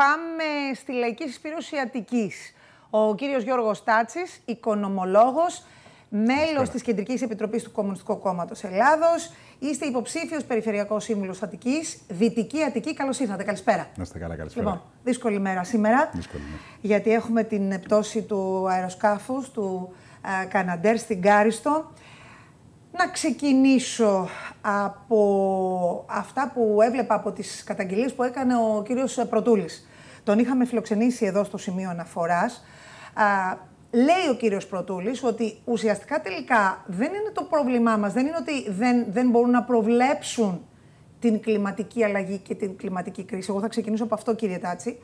Πάμε στη Λαϊκή Συσπήρωση Αττικής. Ο κύριος Γιώργος Τάτσης, οικονομολόγος, μέλος της Κεντρικής Επιτροπής του Κομμουνιστικού Κόμματος Ελλάδος. Είστε υποψήφιος Περιφερειακός Σύμβουλος Αττικής, Δυτική Αττική. Καλώς ήρθατε. Καλησπέρα. Να είστε καλά, καλησπέρα. Λοιπόν, δύσκολη μέρα σήμερα, δύσκολη μέρα. γιατί έχουμε την πτώση του αεροσκάφους, του α, ε, Καναντέρ στην Κάριστο. Να ξεκινήσω από αυτά που έβλεπα από τις καταγγελίες που έκανε ο κύριος Πρωτούλης τον είχαμε φιλοξενήσει εδώ στο σημείο αναφοράς. Λέει ο κύριος Πρωτούλης ότι ουσιαστικά τελικά δεν είναι το πρόβλημά μας, δεν είναι ότι δεν, δεν μπορούν να προβλέψουν την κλιματική αλλαγή και την κλιματική κρίση. Εγώ θα ξεκινήσω από αυτό κύριε Τάτσι.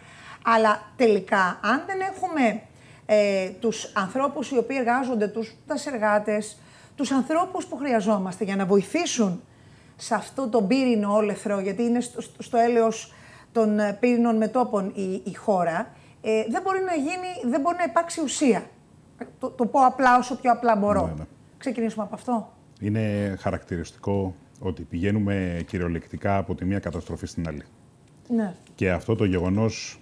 Αλλά τελικά αν δεν έχουμε ε, τους ανθρώπους οι οποίοι εργάζονται, τους εργάτες, τους ανθρώπους που χρειαζόμαστε για να βοηθήσουν σε αυτό το πύρινο όλεθρο, γιατί είναι στο, στο έλεος των ε, πύρινων μετόπων η, η χώρα, ε, δεν μπορεί να γίνει, δεν μπορεί να υπάρξει ουσία. Το, πω απλά όσο πιο απλά μπορώ. Ναι, ναι. Ξεκινήσουμε από αυτό. Είναι χαρακτηριστικό ότι πηγαίνουμε κυριολεκτικά από τη μία καταστροφή στην άλλη. Ναι. Και αυτό το γεγονός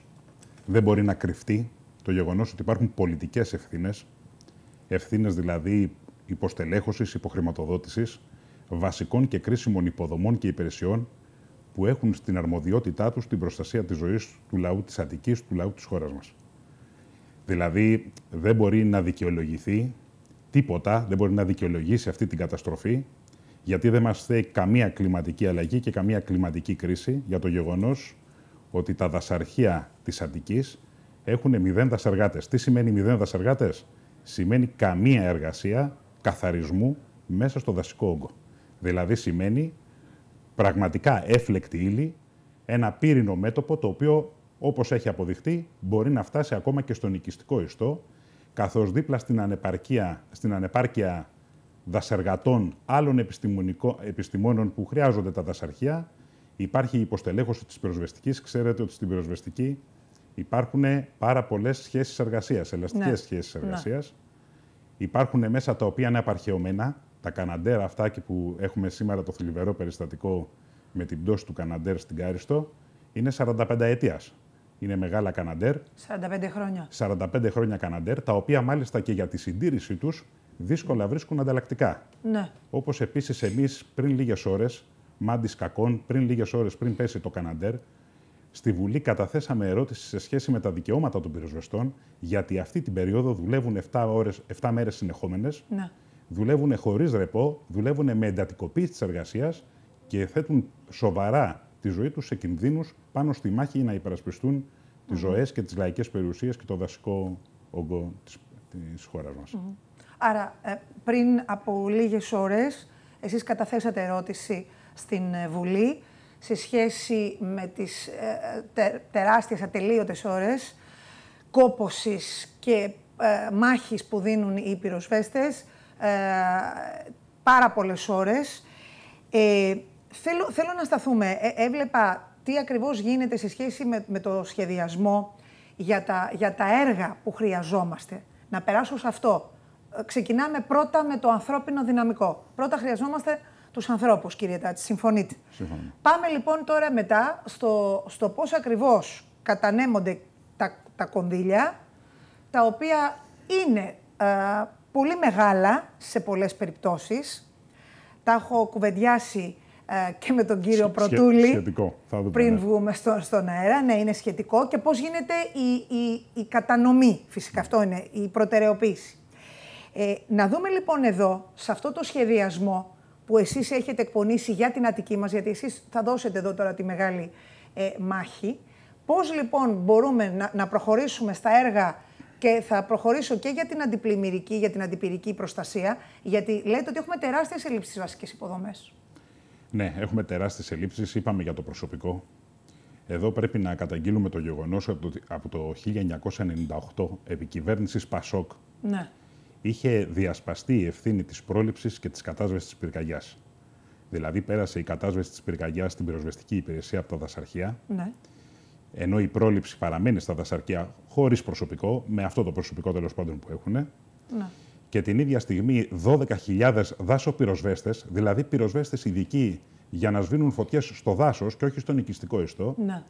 δεν μπορεί να κρυφτεί. Το γεγονός ότι υπάρχουν πολιτικές ευθύνες, ευθύνες δηλαδή υποστελέχωσης, υποχρηματοδότησης, βασικών και κρίσιμων υποδομών και υπηρεσιών, που έχουν στην αρμοδιότητά τους την προστασία της ζωής του λαού της Αττικής, του λαού της χώρας μας. Δηλαδή, δεν μπορεί να δικαιολογηθεί τίποτα, δεν μπορεί να δικαιολογήσει αυτή την καταστροφή, γιατί δεν μας θέει καμία κλιματική αλλαγή και καμία κλιματική κρίση για το γεγονός ότι τα δασαρχεία της Αττικής έχουν μηδέν δασεργάτε. Τι σημαίνει μηδέν δασεργάτε, Σημαίνει καμία εργασία καθαρισμού μέσα στο δασικό όγκο. Δηλαδή σημαίνει πραγματικά έφλεκτη ύλη, ένα πύρινο μέτωπο το οποίο, όπως έχει αποδειχτεί, μπορεί να φτάσει ακόμα και στον οικιστικό ιστό, καθώς δίπλα στην ανεπάρκεια, στην ανεπάρκεια δασεργατών άλλων επιστημόνων που χρειάζονται τα δασαρχεία, υπάρχει η υποστελέχωση της πυροσβεστικής. Ξέρετε ότι στην πυροσβεστική υπάρχουν πάρα πολλές σχέσεις εργασίας, ελαστικές ναι. σχέσεις ναι. εργασίας. Ναι. Υπάρχουν μέσα τα οποία είναι απαρχαιωμένα, τα καναντέρ αυτά που έχουμε σήμερα το θλιβερό περιστατικό με την πτώση του Καναντέρ στην Κάριστο, είναι 45 ετία. Είναι μεγάλα Καναντέρ. 45 χρόνια. 45 χρόνια Καναντέρ, τα οποία μάλιστα και για τη συντήρησή τους δύσκολα βρίσκουν ανταλλακτικά. Ναι. Όπως επίσης εμείς πριν λίγες ώρες, μάντης κακών, πριν λίγες ώρες πριν πέσει το Καναντέρ, στη Βουλή καταθέσαμε ερώτηση σε σχέση με τα δικαιώματα των πυροσβεστών, γιατί αυτή την περίοδο δουλεύουν 7, 7 ναι δουλεύουν χωρίς ρεπό, δουλεύουν με εντατικοποίηση της εργασίας και θέτουν σοβαρά τη ζωή τους σε κινδύνους πάνω στη μάχη για να υπερασπιστούν mm-hmm. τις ζωές και τις λαϊκές περιουσίες και το δασικό όγκο της χώρας μας. Άρα, ε, πριν από λίγες ώρες, εσείς καταθέσατε ερώτηση στην ε, Βουλή σε σχέση με τις ε, τεράστιε τεράστιες ατελείωτες ώρες και μάχης που δίνουν οι πυροσβέστες ε, πάρα πολλές ώρες. Ε, θέλω, να σταθούμε. Ε, έβλεπα τι ακριβώς γίνεται σε σχέση με, με το σχεδιασμό για τα, έργα που χρειαζόμαστε. Να περάσω σε αυτό. Ε, ξεκινάμε πρώτα με το ανθρώπινο δυναμικό. Πρώτα χρειαζόμαστε τους ανθρώπους, κύριε Τάτση. Συμφωνείτε. Πάμε λοιπόν τώρα μετά στο, στο πώς ακριβώς κατανέμονται τα, τα κονδύλια, τα οποία είναι πολύ μεγάλα σε πολλές περιπτώσεις. Τα έχω κουβεντιάσει ε, και με τον κύριο Σχε, Πρωτούλη σχετικό, θα δούμε, πριν ναι. βγούμε στον αέρα. Ναι, είναι σχετικό. Και πώς γίνεται η, η, η κατανομή, φυσικά αυτό είναι, η προτεραιοποίηση. Ε, να δούμε λοιπόν εδώ, σε αυτό το σχεδιασμό που εσείς έχετε εκπονήσει για την Αττική μας, γιατί εσείς θα δώσετε εδώ τώρα τη μεγάλη ε, μάχη, πώς λοιπόν μπορούμε να, να προχωρήσουμε στα έργα και θα προχωρήσω και για την αντιπλημμυρική, για την αντιπυρική προστασία, γιατί λέτε ότι έχουμε τεράστιες ελλείψεις στι βασικές υποδομές. Ναι, έχουμε τεράστιες ελλείψεις. Είπαμε για το προσωπικό. Εδώ πρέπει να καταγγείλουμε το γεγονός ότι από το 1998 επί κυβέρνησης Πασόκ ναι. είχε διασπαστεί η ευθύνη της πρόληψης και της κατάσβεσης της πυρκαγιάς. Δηλαδή, πέρασε η κατάσβεση της πυρκαγιάς στην πυροσβεστική υπηρεσία από τα δασαρχεία. Ναι ενώ η πρόληψη παραμένει στα δασαρκεία χωρίς προσωπικό, με αυτό το προσωπικό τέλος πάντων που έχουν. Ναι. Και την ίδια στιγμή 12.000 δάσο πυροσβέστες, δηλαδή πυροσβέστες ειδικοί για να σβήνουν φωτιές στο δάσος και όχι στο νοικιστικό ιστό, ναι.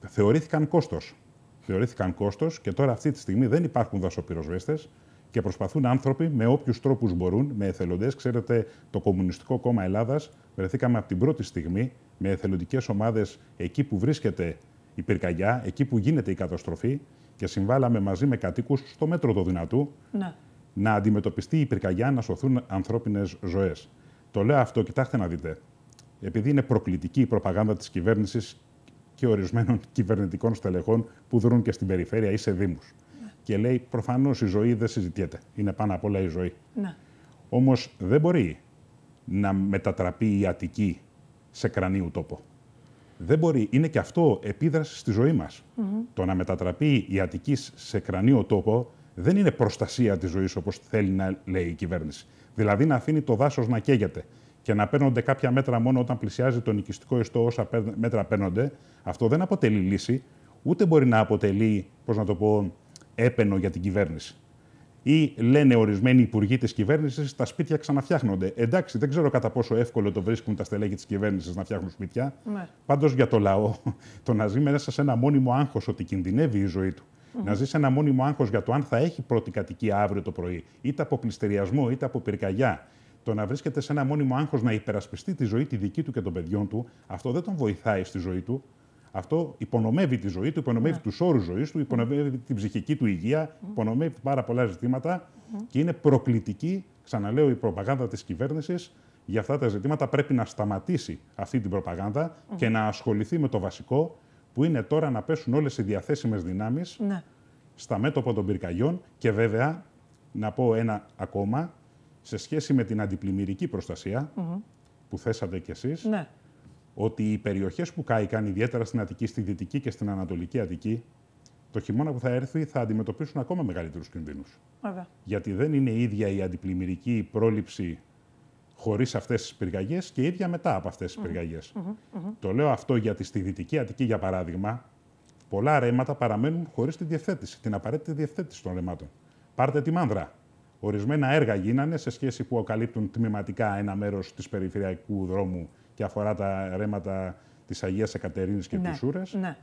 θεωρήθηκαν κόστος. Θεωρήθηκαν κόστος και τώρα αυτή τη στιγμή δεν υπάρχουν δάσοπυροσβέστες. και προσπαθούν άνθρωποι με όποιους τρόπους μπορούν, με εθελοντές. Ξέρετε, το Κομμουνιστικό Κόμμα Ελλάδας βρεθήκαμε από την πρώτη στιγμή με εθελοντικές ομάδες εκεί που βρίσκεται η πυρκαγιά, εκεί που γίνεται η καταστροφή και συμβάλαμε μαζί με κατοίκους στο μέτρο του δυνατού ναι. να αντιμετωπιστεί η πυρκαγιά, να σωθούν ανθρώπινες ζωές. Το λέω αυτό, κοιτάξτε να δείτε. Επειδή είναι προκλητική η προπαγάνδα της κυβέρνησης και ορισμένων κυβερνητικών στελεχών που δρούν και στην περιφέρεια ή σε Δήμους. Ναι. Και λέει, προφανώς η ζωή δεν συζητιέται. Είναι πάνω απ' όλα η ζωή. Ναι. Όμως δεν μπορεί να μετατραπεί η Αττική σε κρανίου τόπο δεν μπορεί, είναι και αυτό επίδραση στη ζωή μας. Το να μετατραπεί η Αττική σε κρανίο τόπο δεν είναι προστασία της ζωής όπως θέλει να λέει η κυβέρνηση. Δηλαδή να αφήνει το δάσος να καίγεται και να παίρνονται κάποια μέτρα μόνο όταν πλησιάζει το νοικιστικό ιστό όσα μέτρα παίρνονται. Αυτό δεν αποτελεί λύση, ούτε μπορεί να αποτελεί, πώς να το πω, έπαινο για την κυβέρνηση ή λένε ορισμένοι υπουργοί της κυβέρνησης, τα σπίτια ξαναφτιάχνονται. Εντάξει, δεν ξέρω κατά πόσο εύκολο το βρίσκουν τα στελέχη της κυβέρνησης να φτιάχνουν σπίτια. Ναι. Πάντως για το λαό, το να ζει μέσα σε ένα μόνιμο άγχος ότι κινδυνεύει η ζωή του. Mm -hmm. Να ζει σε ένα μόνιμο άγχος για το αν θα έχει πρώτη κατοικία αύριο το πρωί, είτε από πληστηριασμό είτε από πυρκαγιά. Το να βρίσκεται σε ένα μόνιμο άγχος να υπερασπιστεί τη ζωή τη δική του και των παιδιών του, αυτό δεν τον βοηθάει στη ζωή του. Αυτό υπονομεύει τη ζωή του, υπονομεύει ναι. τους όρους ζωής του, υπονομεύει ναι. την ψυχική του υγεία, ναι. υπονομεύει πάρα πολλά ζητήματα ναι. και είναι προκλητική, ξαναλέω, η προπαγάνδα της κυβέρνησης για αυτά τα ζητήματα. Πρέπει να σταματήσει αυτή την προπαγάνδα και να ασχοληθεί με το βασικό, που είναι τώρα να πέσουν όλες οι διαθέσιμες δυνάμεις στα μέτωπα των πυρκαγιών και βέβαια να πω ένα ακόμα σε σχέση με την αντιπλημμυρική προστασία που θέσατε κι εσείς, ότι οι περιοχές που κάηκαν, ιδιαίτερα στην Αττική, στη Δυτική και στην Ανατολική Αττική, το χειμώνα που θα έρθει θα αντιμετωπίσουν ακόμα μεγαλύτερους κινδύνους. Γιατί δεν είναι ίδια η αντιπλημμυρική πρόληψη χωρίς αυτές τις πυρκαγιές και ίδια μετά από αυτές τις mm Το λέω αυτό γιατί στη Δυτική Αττική, για παράδειγμα, πολλά ρέματα παραμένουν χωρίς τη διευθέτηση, την απαραίτητη διευθέτηση των ρεμάτων. Πάρτε τη μάνδρα. Ορισμένα έργα γίνανε σε σχέση που καλύπτουν τμηματικά ένα μέρος της περιφερειακού δρόμου και αφορά τα ρέματα της Αγίας Εκατερίνης και ναι, της ναι.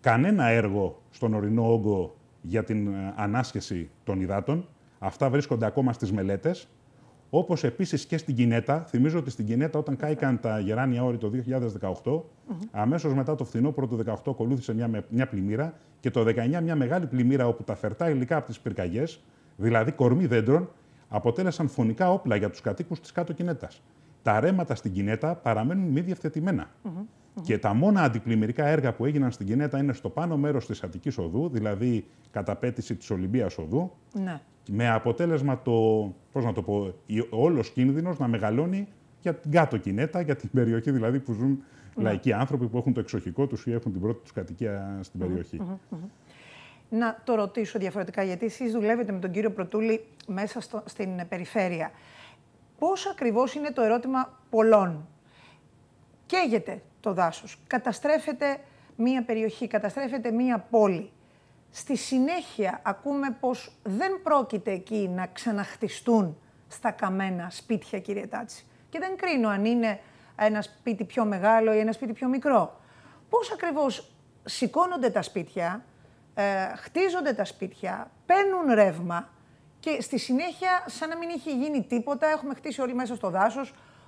Κανένα έργο στον ορεινό όγκο για την ε, ανάσχεση των υδάτων. Αυτά βρίσκονται ακόμα στις μελέτες. Όπως επίσης και στην Κινέτα. Θυμίζω ότι στην Κινέτα, όταν κάηκαν τα γεράνια όρη το 2018, mm αμέσως μετά το φθινόπωρο του 2018 ακολούθησε μια, μια πλημμύρα και το 2019 μια μεγάλη πλημμύρα όπου τα φερτά υλικά από τις πυρκαγιές, δηλαδή κορμί δέντρων, αποτέλεσαν φωνικά όπλα για τους κατοίκους της κάτω Κινέτας τα ρέματα στην κινέτα παραμένουν μη διευθετημενα Και τα μόνα αντιπλημμυρικά έργα που έγιναν στην Κινέτα είναι στο πάνω μέρος της Αττικής Οδού, δηλαδή καταπέτηση της Ολυμπίας Οδού. Ναι. Με αποτέλεσμα το, πώς να το πω, όλος κίνδυνος να μεγαλώνει για την κάτω Κινέτα, για την περιοχή δηλαδή που ζουν ναι. λαϊκοί άνθρωποι που έχουν το εξοχικό τους ή έχουν την πρώτη τους κατοικία στην περιοχή. Να το ρωτήσω διαφορετικά, γιατί εσείς δουλεύετε με τον κύριο Πρωτούλη μέσα στο, στην περιφέρεια. Πώς ακριβώς είναι το ερώτημα πολλών. Καίγεται το δάσος, καταστρέφεται μία περιοχή, καταστρέφεται μία πόλη. Στη συνέχεια ακούμε πως δεν πρόκειται εκεί να ξαναχτιστούν στα καμένα σπίτια, κύριε Τάτση. Και δεν κρίνω αν είναι ένα σπίτι πιο μεγάλο ή ένα σπίτι πιο μικρό. Πώς ακριβώς σηκώνονται τα σπίτια, ε, χτίζονται τα σπίτια, παίρνουν ρεύμα, και στη συνέχεια, σαν να μην έχει γίνει τίποτα, έχουμε χτίσει όλοι μέσα στο δάσος,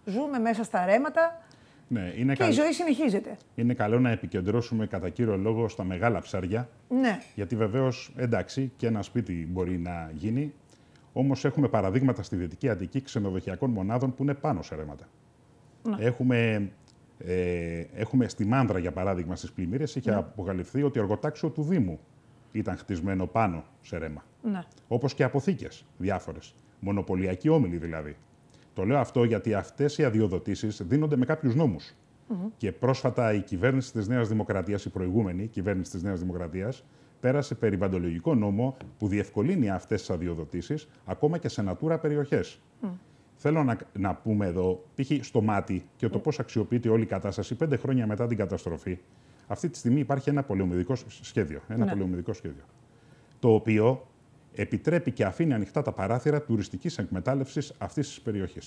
ζούμε μέσα στα ρέματα. Ναι, είναι και η ζωή συνεχίζεται. Είναι καλό να επικεντρώσουμε κατά κύριο λόγο στα μεγάλα ψάρια. Ναι. Γιατί βεβαίως, εντάξει, και ένα σπίτι μπορεί να γίνει. Όμως έχουμε παραδείγματα στη Δυτική Αττική ξενοδοχειακών μονάδων που είναι πάνω σε ρέματα. Ναι. Έχουμε, ε, έχουμε στη Μάνδρα, για παράδειγμα, στις πλημμύρες, είχε ναι. αποκαλυφθεί ότι εργοτάξιο του Δήμου ήταν χτισμένο πάνω σε ρέμα. Ναι. Όπως και αποθήκες διάφορες. Μονοπωλιακοί όμιλοι δηλαδή. Το λέω αυτό γιατί αυτές οι αδειοδοτήσεις δίνονται με κάποιους νόμους. Και πρόσφατα η κυβέρνηση της Νέας Δημοκρατίας, η προηγούμενη κυβέρνηση της Νέας Δημοκρατίας, πέρασε περιβαντολογικό νόμο που διευκολύνει αυτές τις αδειοδοτήσεις ακόμα και σε νατούρα περιοχέ. Θέλω να, να πούμε εδώ, π.χ. στο μάτι και το mm. πώς αξιοποιείται όλη η κατάσταση πέντε χρόνια μετά την καταστροφή, αυτή τη στιγμή υπάρχει ένα πολεμιδικό σχέδιο. Ένα ναι. σχέδιο. Το οποίο επιτρέπει και αφήνει ανοιχτά τα παράθυρα τουριστικής εκμετάλλευσης αυτής της περιοχής.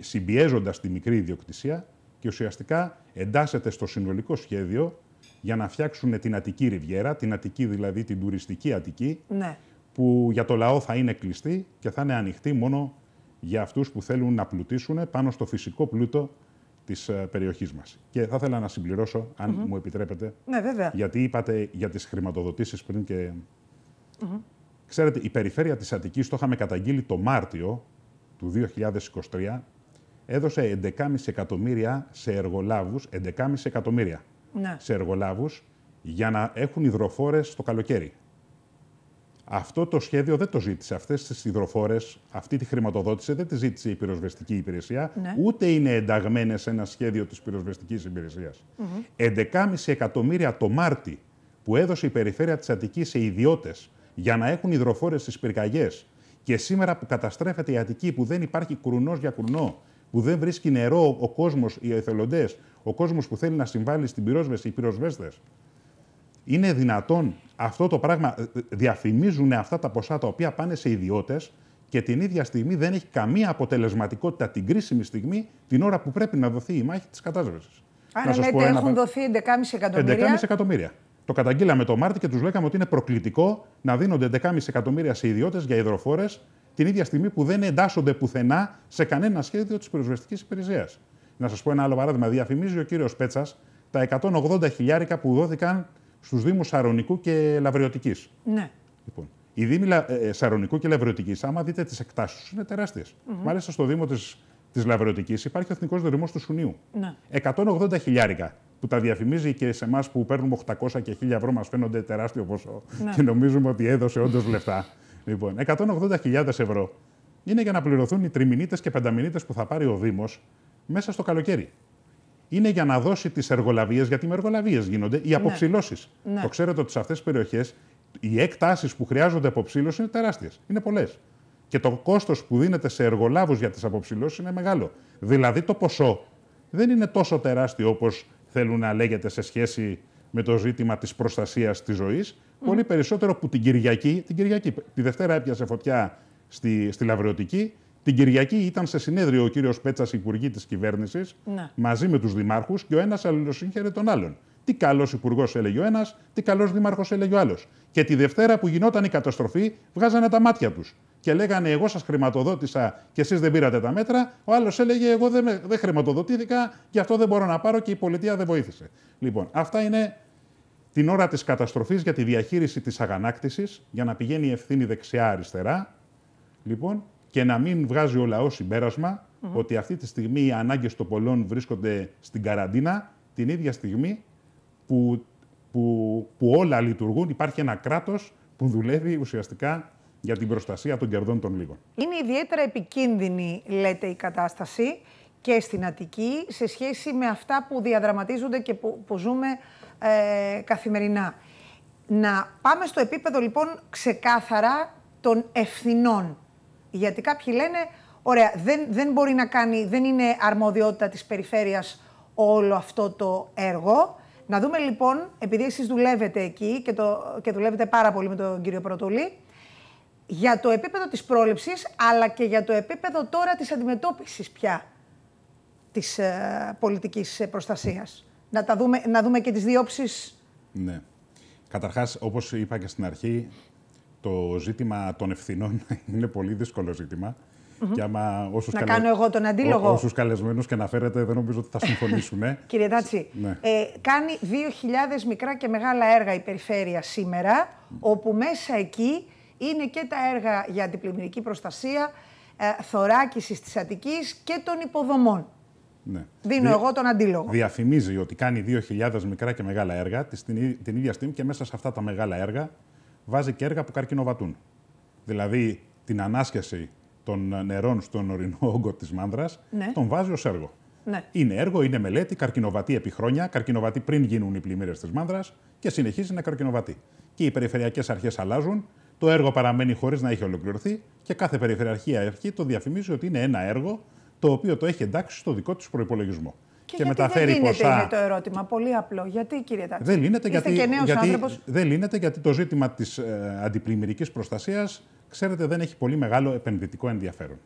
Συμπιέζοντας τη μικρή ιδιοκτησία και ουσιαστικά εντάσσεται στο συνολικό σχέδιο για να φτιάξουν την Αττική Ριβιέρα, την Αττική δηλαδή την τουριστική Αττική, ναι. που για το λαό θα είναι κλειστή και θα είναι ανοιχτή μόνο για αυτούς που θέλουν να πλουτίσουν πάνω στο φυσικό πλούτο της ε, περιοχής μας. Και θα ήθελα να συμπληρώσω, αν μου επιτρέπετε. Ναι, βέβαια. Γιατί είπατε για τις χρηματοδοτήσεις πριν και. Ξέρετε, η περιφέρεια της Αττικής, το είχαμε καταγγείλει το Μάρτιο του 2023, έδωσε 11,5 εκατομμύρια σε εργολάβους, 11,5 εκατομμύρια ναι. σε εργολάβους για να έχουν υδροφόρες το καλοκαίρι. Αυτό το σχέδιο δεν το ζήτησε. Αυτές τις υδροφόρες, αυτή τη χρηματοδότηση δεν τη ζήτησε η πυροσβεστική υπηρεσία, ναι. ούτε είναι ενταγμένες σε ένα σχέδιο της πυροσβεστικής υπηρεσίας. 11,5 εκατομμύρια το Μάρτι που έδωσε η περιφέρεια της Αττικής σε ιδιώτες για να έχουν υδροφόρες στις πυρκαγιές και σήμερα που καταστρέφεται η Αττική, που δεν υπάρχει κουρνός για κουρνό, που δεν βρίσκει νερό ο κόσμος, οι εθελοντές, ο κόσμος που θέλει να συμβάλλει στην πυρόσβεση, οι πυροσβέστες. Είναι δυνατόν αυτό το πράγμα ε, ε, διαφημίζουν αυτά τα ποσά τα οποία πάνε σε ιδιώτες και την ίδια στιγμή δεν έχει καμία αποτελεσματικότητα την κρίσιμη στιγμή, την ώρα που πρέπει να δοθεί η μάχη της κατάσβεση. Άρα λέτε έχουν ένα... δοθεί 11,5 εκατομμύρια. 11,5 εκατομμύρια. Το καταγγείλαμε το Μάρτι και τους λέγαμε ότι είναι προκλητικό να δίνονται 11,5 εκατομμύρια σε ιδιώτες για υδροφόρες την ίδια στιγμή που δεν εντάσσονται πουθενά σε κανένα σχέδιο της πυροσβεστικής υπηρεσίας. Να σας πω ένα άλλο παράδειγμα. Διαφημίζει ο κύριος Πέτσας τα 180 χιλιάρικα που δόθηκαν Στους Δήμους Σαρονικού και Λαβριωτικής. Ναι. Λοιπόν, οι Δήμοι ε, ε, Σαρονικού και Λαβριωτικής, άμα δείτε τις εκτάσεις είναι τεράστιες. Mm Μάλιστα στο Δήμο της Λαβριωτικής υπάρχει ο Εθνικός Δορυμό του Σουνίου. Ναι. 180 χιλιάρικα που τα διαφημίζει και σε εμάς που παίρνουμε 800 και 1000 ευρώ, μας φαίνονται τεράστιο ποσό ναι. και νομίζουμε ότι έδωσε όντως λεφτά. λοιπόν, 180.000 ευρώ είναι για να πληρωθούν οι τριμηνίτες και πενταμηνίτες που θα πάρει ο Δήμος μέσα στο καλοκαίρι είναι για να δώσει τις εργολαβίες, γιατί με εργολαβίες γίνονται οι ναι. αποψηλώσεις. Ναι. Το ξέρετε ότι σε αυτές τις περιοχές οι εκτάσεις που χρειάζονται αποψήλωση είναι τεράστιες. Είναι πολλές. Και το κόστος που δίνεται σε εργολάβους για τις αποψηλώσεις είναι μεγάλο. Δηλαδή το ποσό δεν είναι τόσο τεράστιο όπως θέλουν να λέγεται σε σχέση με το ζήτημα της προστασίας της ζωής. Πολύ περισσότερο που την Κυριακή. Την Κυριακή. Τη Δευτέρα έπιασε φωτιά στη, στη Λαβριωτική. Την Κυριακή ήταν σε συνέδριο ο κύριος Πέτσας, υπουργή της κυβέρνησης, ναι. μαζί με τους δημάρχους και ο ένας αλληλοσύγχερε τον άλλον. Τι καλός υπουργός έλεγε ο ένας, τι καλός δήμαρχος έλεγε ο άλλος. Και τη Δευτέρα που γινόταν η καταστροφή, βγάζανε τα μάτια τους. Και λέγανε, Εγώ σας χρηματοδότησα και εσείς δεν πήρατε τα μέτρα. Ο άλλος έλεγε, Εγώ δεν, δεν χρηματοδοτήθηκα, και αυτό δεν μπορώ να πάρω και η πολιτεία δεν βοήθησε. Λοιπόν, αυτά είναι την ώρα της καταστροφής για τη διαχείριση της αγανάκτησης, για να πηγαίνει η ευθύνη δεξιά-αριστερά. Λοιπόν, και να μην βγάζει ο λαός συμπερασμα ότι αυτή τη στιγμή οι ανάγκες των πολλών βρίσκονται στην καραντίνα, την ίδια στιγμή που, που, που όλα λειτουργούν, υπάρχει ένα κράτος που δουλεύει ουσιαστικά για την προστασία των κερδών των λίγων. Είναι ιδιαίτερα επικίνδυνη, λέτε, η κατάσταση και στην Αττική σε σχέση με αυτά που διαδραματίζονται και που, ζούμε ε, καθημερινά. Να πάμε στο επίπεδο λοιπόν ξεκάθαρα των ευθυνών γιατί κάποιοι λένε, ωραία, δεν, δεν μπορεί να κάνει, δεν είναι αρμοδιότητα της περιφέρειας όλο αυτό το έργο. Να δούμε λοιπόν, επειδή εσείς δουλεύετε εκεί και, το, και δουλεύετε πάρα πολύ με τον κύριο Πρωτολή, για το επίπεδο της πρόληψης, αλλά και για το επίπεδο τώρα της αντιμετώπισης πια της ε, πολιτικής προστασίας. Να, τα δούμε, να δούμε και τις διόψεις. Ναι. Καταρχάς, όπως είπα και στην αρχή, το ζήτημα των ευθυνών είναι πολύ δύσκολο ζήτημα. Mm -hmm. Και να κάνω εγώ τον αντίλογο. Όσους καλεσμένους και να φέρετε, δεν νομίζω ότι θα συμφωνήσουν. Ε. Κύριε Τάτσι, ναι. ε, κάνει 2.000 μικρά και μεγάλα έργα η περιφέρεια σήμερα, όπου μέσα εκεί είναι και τα έργα για αντιπλημμυρική προστασία, ε, θωράκισης της Αττικής και των υποδομών. Ναι. Δίνω εγώ τον αντίλογο. Διαφημίζει ότι κάνει 2.000 μικρά και μεγάλα έργα, την, την ίδια στιγμή και μέσα σε αυτά τα μεγάλα έργα βάζει και έργα που καρκινοβατούν. Δηλαδή την ανάσχεση των νερών στον ορεινό όγκο της μάνδρας, ναι. τον βάζει ως έργο. Ναι. Είναι έργο, είναι μελέτη, καρκινοβατή επί χρόνια, καρκινοβατή πριν γίνουν οι πλημμύρες της μάνδρας και συνεχίζει να καρκινοβατεί. Και οι περιφερειακές αρχές αλλάζουν, το έργο παραμένει χωρίς να έχει ολοκληρωθεί και κάθε περιφερειακή αρχή το διαφημίζει ότι είναι ένα έργο το οποίο το έχει εντάξει στο δικό της προπολογισμό και, και μεταφέρει δεν ποσά. είναι το ερώτημα. Πολύ απλό. Γιατί, κύριε Τάξη. Δεν λύνεται, Είστε γιατί, και νέος γιατί, δεν λύνεται γιατί το ζήτημα της ε, αντιπλημμυρικής προστασίας, ξέρετε, δεν έχει πολύ μεγάλο επενδυτικό ενδιαφέρον.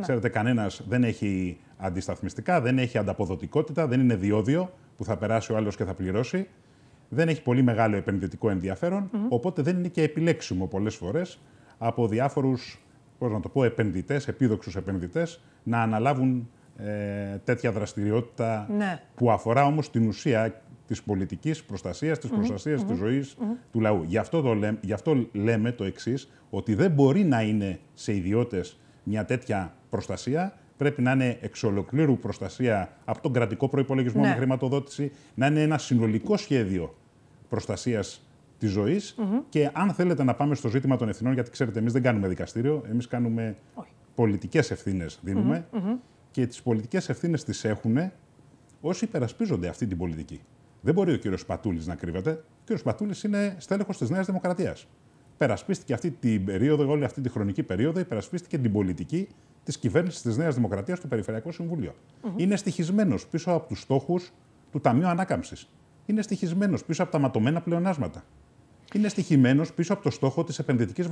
Ξέρετε, κανένας δεν έχει αντισταθμιστικά, δεν έχει ανταποδοτικότητα, δεν είναι διόδιο που θα περάσει ο άλλος και θα πληρώσει. Δεν έχει πολύ μεγάλο επενδυτικό ενδιαφέρον, οπότε δεν είναι και επιλέξιμο πολλές φορές από διάφορους πώς να το πω, επενδυτές, επίδοξους να αναλάβουν ε, τέτοια δραστηριότητα ναι. που αφορά όμως την ουσία της πολιτικής προστασίας, της mm -hmm. προστασίας ζωής του λαού. Γι αυτό, λέμε, γι' αυτό λέμε το εξής ότι δεν μπορεί να είναι σε ιδιώτες μια τέτοια προστασία, πρέπει να είναι εξ ολοκλήρου προστασία από τον κρατικό προϋπολογισμό ναι. με χρηματοδότηση, να είναι ένα συνολικό σχέδιο προστασίας της ζωη Και αν θέλετε να πάμε στο ζήτημα των ευθυνών, γιατί ξέρετε, εμείς δεν κάνουμε δικαστήριο, εμείς κάνουμε. Πολιτικές ευθύνες δίνουμε και τις πολιτικές ευθύνες τις έχουν όσοι υπερασπίζονται αυτή την πολιτική. Δεν μπορεί ο κύριος Πατούλης να κρύβεται. Ο κύριος Πατούλης είναι στέλεχος της Νέας Δημοκρατίας. Περασπίστηκε αυτή την περίοδο, όλη αυτή τη χρονική περίοδο, υπερασπίστηκε την πολιτική της κυβέρνησης της Νέας Δημοκρατίας στο Περιφερειακό Συμβούλιο. Mm Είναι στοιχισμένος πίσω από τους στόχους του Ταμείου Ανάκαμψης. Είναι στοιχισμένος πίσω από τα ματωμένα πλεονάσματα είναι στοιχημένος πίσω από το στόχο της επενδυτικής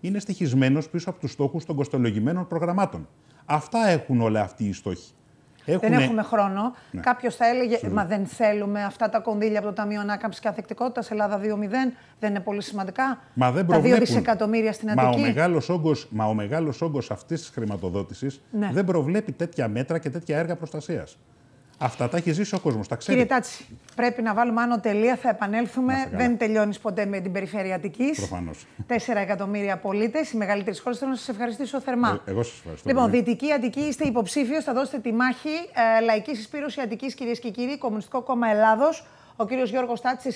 Είναι στοιχισμένος πίσω από τους στόχους των κοστολογημένων προγραμμάτων. Αυτά έχουν όλα αυτοί οι στόχοι. Δεν έχουμε χρόνο. Ναι. Κάποιος θα έλεγε, μα δεν θέλουμε αυτά τα κονδύλια από το Ταμείο Ανάκαμψης και Αθεκτικότητας Ελλάδα 2.0, δεν είναι πολύ σημαντικά. Μα δεν τα δύο δισεκατομμύρια στην Αττική. Μα ο μεγάλος όγκος αυτής της χρηματοδότησης ναι. δεν προβλέπει τέτοια μέτρα και τέτοια έργα προστασίας. Αυτά τα έχει ζήσει ο κόσμος, τα ξέρει. Κύριε Τάτσι, πρέπει να βάλουμε άνω τελεία, θα επανέλθουμε. Δεν τελειώνεις ποτέ με την περιφέρεια Αττικής. Προφανώς. Τέσσερα εκατομμύρια πολίτες, οι μεγαλύτερες χώρες. Θέλω να σας ευχαριστήσω θερμά. Ε, εγώ σας ευχαριστώ. Λοιπόν, πολύ. Δυτική Αττική είστε υποψήφιος, θα δώσετε τη μάχη. Ε, Λαϊκής Συσπήρωση Αττικής, κυρίες και κύριοι, Κομμουνιστικό Κόμμα Ελλάδος. Ο κύριος Γιώργος Τάτσι